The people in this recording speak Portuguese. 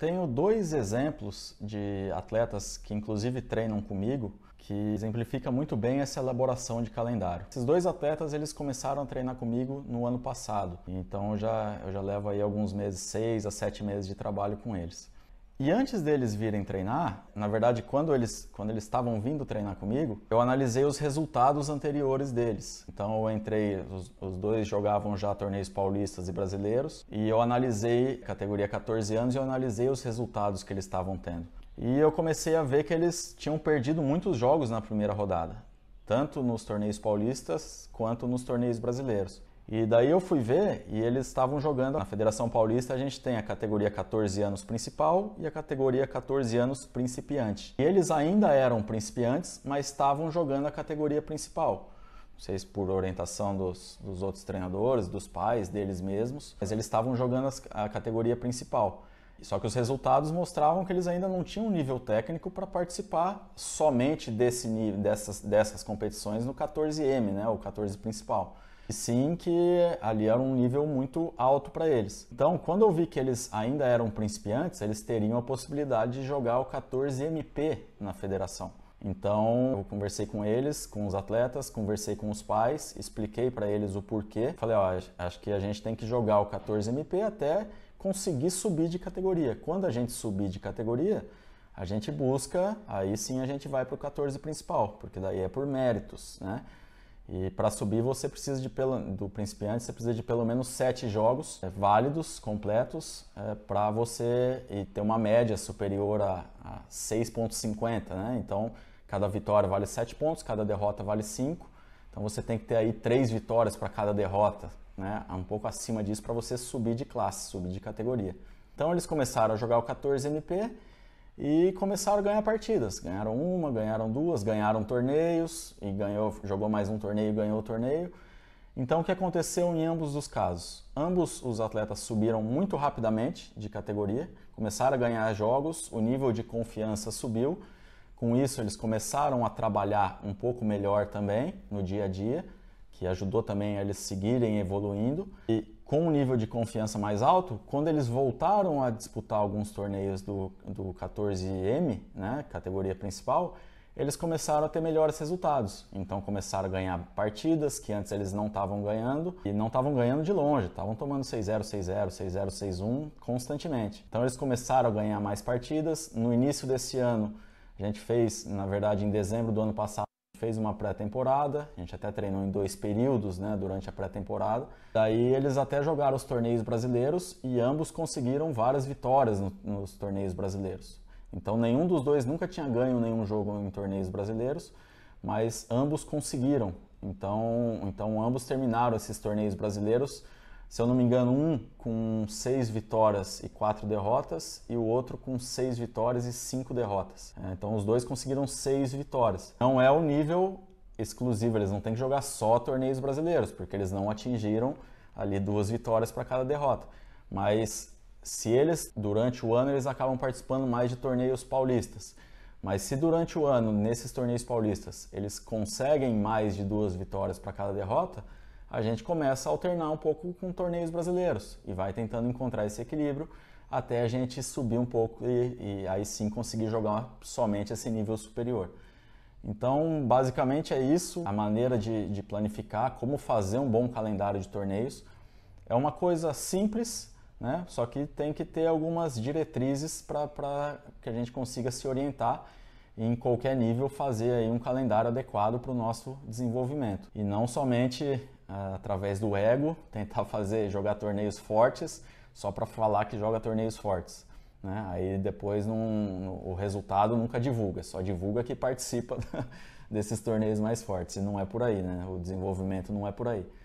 tenho dois exemplos de atletas que inclusive treinam comigo que exemplifica muito bem essa elaboração de calendário. Esses dois atletas eles começaram a treinar comigo no ano passado, então eu já eu já levo aí alguns meses, seis a sete meses de trabalho com eles. E antes deles virem treinar, na verdade, quando eles quando eles estavam vindo treinar comigo, eu analisei os resultados anteriores deles. Então eu entrei, os, os, dois jogavam já torneios paulistas e brasileiros, e eu analisei categoria 14 anos e eu analisei os resultados que eles estavam tendo. E eu comecei a ver que eles tinham perdido muitos jogos na primeira rodada, tanto nos torneios paulistas quanto nos torneios brasileiros. E daí eu fui ver e eles estavam jogando. Na Federação Paulista a gente tem a categoria 14 anos principal e a categoria 14 anos principiante. E eles ainda eram principiantes, mas estavam jogando a categoria principal. Não sei se por orientação dos, dos outros treinadores, dos pais, deles mesmos, mas eles estavam jogando as, a categoria principal. Só que os resultados mostravam que eles ainda não tinham um nível técnico para participar somente desse nível, dessas, dessas competições no 14M, né, o 14 principal. E sim que ali era um nível muito alto para eles. Então, quando eu vi que eles ainda eram principiantes, eles teriam a possibilidade de jogar o 14MP na federação. Então, eu conversei com eles, com os atletas, conversei com os pais, expliquei para eles o porquê. Falei, ó, acho que a gente tem que jogar o 14MP até conseguir subir de categoria. Quando a gente subir de categoria, a gente busca, aí sim a gente vai para o 14 principal, porque daí é por méritos, né? E para subir você precisa de pelo, do principiante você precisa de pelo menos sete jogos é, válidos, completos, é, para você e ter uma média superior a, a 6.50, né? Então cada vitória vale 7 pontos, cada derrota vale 5. Então você tem que ter aí três vitórias para cada derrota, né? É um pouco acima disso para você subir de classe, subir de categoria. Então eles começaram a jogar o 14 MP e começaram a ganhar partidas. Ganharam uma, ganharam duas, ganharam torneios e ganhou, jogou mais um torneio, e ganhou o torneio. Então o que aconteceu em ambos os casos? Ambos os atletas subiram muito rapidamente de categoria, começaram a ganhar jogos, o nível de confiança subiu. Com isso eles começaram a trabalhar um pouco melhor também no dia a dia, que ajudou também a eles seguirem evoluindo. E com um nível de confiança mais alto, quando eles voltaram a disputar alguns torneios do, do 14M, né, categoria principal, eles começaram a ter melhores resultados. Então começaram a ganhar partidas que antes eles não estavam ganhando e não estavam ganhando de longe, estavam tomando 6-0, 6-0, 6-0, 6-1 constantemente. Então eles começaram a ganhar mais partidas. No início desse ano, a gente fez, na verdade, em dezembro do ano passado, fez uma pré-temporada, a gente até treinou em dois períodos né, durante a pré-temporada. Daí eles até jogaram os torneios brasileiros e ambos conseguiram várias vitórias no, nos torneios brasileiros. Então nenhum dos dois nunca tinha ganho nenhum jogo em torneios brasileiros, mas ambos conseguiram. Então, então ambos terminaram esses torneios brasileiros se eu não me engano, um com seis vitórias e quatro derrotas e o outro com seis vitórias e cinco derrotas. É, então os dois conseguiram seis vitórias. Não é o nível exclusivo, eles não têm que jogar só torneios brasileiros, porque eles não atingiram ali duas vitórias para cada derrota. Mas se eles, durante o ano, eles acabam participando mais de torneios paulistas. Mas se durante o ano, nesses torneios paulistas, eles conseguem mais de duas vitórias para cada derrota, a gente começa a alternar um pouco com torneios brasileiros e vai tentando encontrar esse equilíbrio até a gente subir um pouco e, e aí sim conseguir jogar somente esse nível superior. Então, basicamente é isso, a maneira de, de planificar, como fazer um bom calendário de torneios. É uma coisa simples, né? Só que tem que ter algumas diretrizes para que a gente consiga se orientar e em qualquer nível fazer aí um calendário adequado para o nosso desenvolvimento e não somente através do ego, tentar fazer jogar torneios fortes só para falar que joga torneios fortes. Né? Aí depois o resultado nunca divulga, só divulga que participa desses torneios mais fortes. E não é por aí, né? O desenvolvimento não é por aí.